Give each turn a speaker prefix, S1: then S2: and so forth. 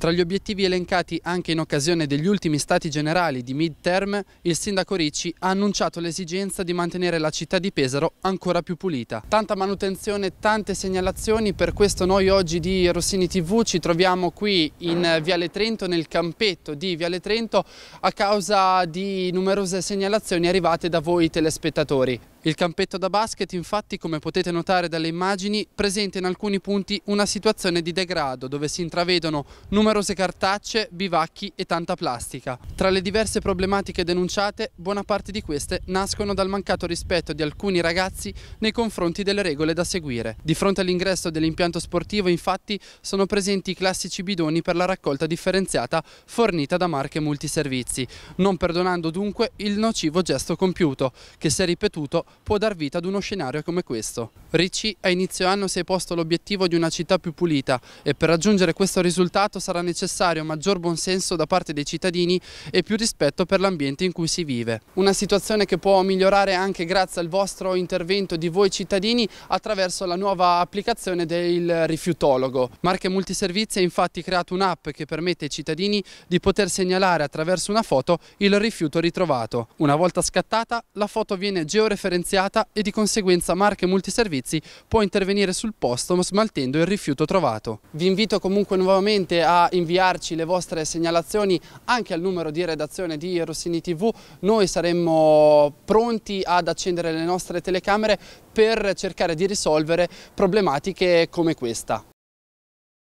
S1: Tra gli obiettivi elencati anche in occasione degli ultimi stati generali di mid-term, il sindaco Ricci ha annunciato l'esigenza di mantenere la città di Pesaro ancora più pulita. Tanta manutenzione, tante segnalazioni, per questo noi oggi di Rossini TV ci troviamo qui in Viale Trento, nel campetto di Viale Trento, a causa di numerose segnalazioni arrivate da voi telespettatori. Il campetto da basket infatti, come potete notare dalle immagini, presenta in alcuni punti una situazione di degrado dove si intravedono numerose cartacce, bivacchi e tanta plastica. Tra le diverse problematiche denunciate, buona parte di queste nascono dal mancato rispetto di alcuni ragazzi nei confronti delle regole da seguire. Di fronte all'ingresso dell'impianto sportivo infatti sono presenti i classici bidoni per la raccolta differenziata fornita da marche multiservizi, non perdonando dunque il nocivo gesto compiuto, che si è ripetuto può dar vita ad uno scenario come questo. Ricci a inizio anno si è posto l'obiettivo di una città più pulita e per raggiungere questo risultato sarà necessario maggior buonsenso da parte dei cittadini e più rispetto per l'ambiente in cui si vive. Una situazione che può migliorare anche grazie al vostro intervento di voi cittadini attraverso la nuova applicazione del rifiutologo. Marche Multiservizi ha infatti creato un'app che permette ai cittadini di poter segnalare attraverso una foto il rifiuto ritrovato. Una volta scattata la foto viene georeferenziata e di conseguenza Marche Multiservizi servizi può intervenire sul posto smaltendo il rifiuto trovato. Vi invito comunque nuovamente a inviarci le vostre segnalazioni anche al numero di redazione di Rossini TV, noi saremmo pronti ad accendere le nostre telecamere per cercare di risolvere problematiche come questa.